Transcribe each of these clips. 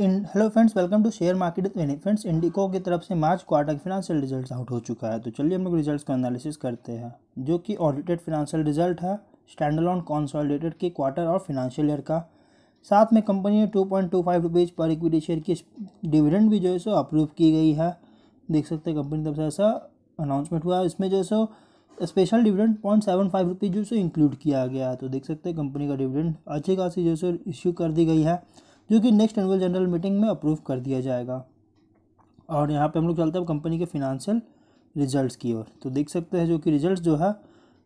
in hello friends welcome to share market win friends IndiGo की तरफ से March quarter के फिनेंशियल रिजल्ट आउट हो चुका है तो चलिए हम लोग रिजल्ट्स का एनालिसिस करते हैं जो कि ऑडिटेड फिनेंशियल रिजल्ट है स्टैंडलॉन कॉन्सॉलिडेटेड के क्वार्टर और फिनेंशियल ईयर का साथ में कंपनी ने two point two five rupees पर इक्विटी शेयर की डिविडेंड भी जो है सो अप्रूव की गई है देख सकते हैं कंपनी की तरफ से ऐसा अनाउंसमेंट हुआ है इसमें जो है सो special dividend point seven five rupees जो सो इंक्लूड किया गया है तो देख सकते हैं कंपनी का डिविडेंड अच्छी खासी जो है सो इश्यू कर दी गई है जो कि नेक्स्ट एनुअल जनरल मीटिंग में अप्रूव कर दिया जाएगा और यहाँ पे हम लोग चलते हैं कंपनी के फिनंशियल रिजल्ट्स की ओर तो देख सकते हैं जो कि रिजल्ट जो है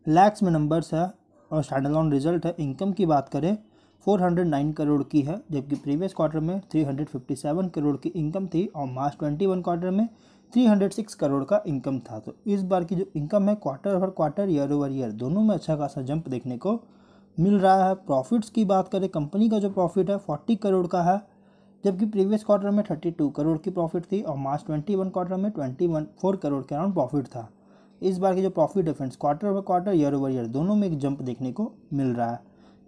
लैक्स में नंबर्स है और स्टैंडलॉन रिजल्ट है इनकम की बात करें फोर हंड्रेड नाइन करोड़ की है जबकि प्रीवियस क्वार्टर में three hundred fifty seven crore की इनकम थी और मार्च ट्वेंटी वन क्वार्टर में थ्री हंड्रेड सिक्स करोड़ का इनकम था तो इस बार की जो इनकम है quarter over quarter year over year दोनों में अच्छा खासा जंप देखने को मिल रहा है प्रॉफिट्स की बात करें कंपनी का जो प्रॉफिट है फोर्टी करोड़ का है जबकि प्रीवियस क्वार्टर में थर्टी टू करोड़ की प्रॉफिट थी और मार्च ट्वेंटी वन क्वार्टर में ट्वेंटी वन फोर करोड़ के अराउंड प्रॉफिट था इस बार की जो प्रॉफिट है friends quarter over quarter year over year दोनों में एक जंप देखने को मिल रहा है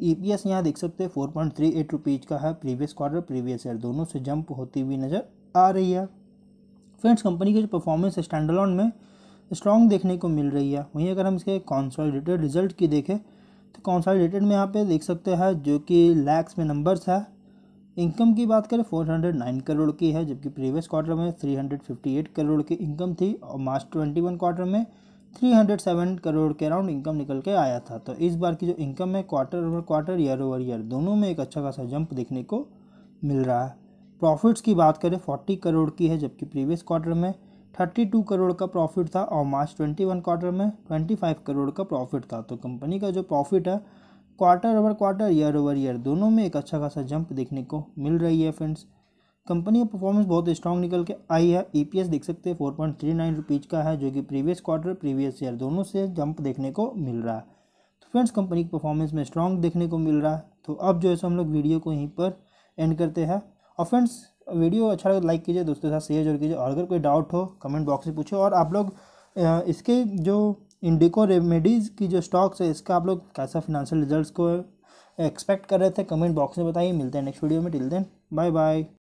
ई पी एस यहाँ देख सकते हैं four point three eight rupees का है प्रीवियस क्वार्टर प्रीवियस ईयर दोनों से जंप होती हुई नज़र आ रही है फ्रेंड्स कंपनी की जो परफॉर्मेंस स्टैंडलॉन में स्ट्रॉन्ग देखने को मिल रही है वहीं अगर हम इसके कॉन्सोलिडेटेड रिजल्ट की देखें कॉन्सॉलिडेटेड में यहाँ पे देख सकते हैं जो कि लैक्स में नंबर्स है इनकम की बात करें 409 करोड़ की है जबकि प्रीवियस क्वार्टर में 358 करोड़ की इनकम थी और मार्च 21 क्वार्टर में 307 करोड़ के अराउंड इनकम निकल के आया था तो इस बार की जो इनकम है quarter over quarter year over year दोनों में एक अच्छा खासा जंप देखने को मिल रहा है प्रॉफिट्स की बात करें 40 करोड़ की है जबकि प्रीवियस क्वार्टर में 32 करोड़ का प्रॉफिट था और मार्च 21 क्वार्टर में 25 करोड़ का प्रॉफिट था तो कंपनी का जो प्रॉफिट है quarter over quarter year over year दोनों में एक अच्छा खासा जंप देखने को मिल रही है फ्रेंड्स कंपनी का परफॉर्मेंस बहुत स्ट्रॉन्ग निकल के आई है एस e देख सकते हैं four point three nine rupees का है जो कि प्रीवियस क्वार्टर प्रीवियस ईयर दोनों से जंप देखने को मिल रहा है तो फ्रेंड्स कंपनी की परफॉर्मेंस में स्ट्रॉन्ग देखने को मिल रहा है तो अब जो है सो हम लोग वीडियो को यहीं पर एंड करते हैं और फ्रेंड्स वीडियो अच्छा लगे तो लाइक कीजिए दोस्तों के साथ शेयर जरूर कीजिए और अगर कोई डाउट हो कमेंट बॉक्स में पूछो और आप लोग इसके जो इंडिको रेमेडीज़ की जो स्टॉक्स है इसका आप लोग कैसा फिनेंशियल रिजल्ट को एक्सपेक्ट कर रहे थे कमेंट बॉक्स में बताइए मिलते हैं नेक्स्ट वीडियो में टिल देन बाय बाय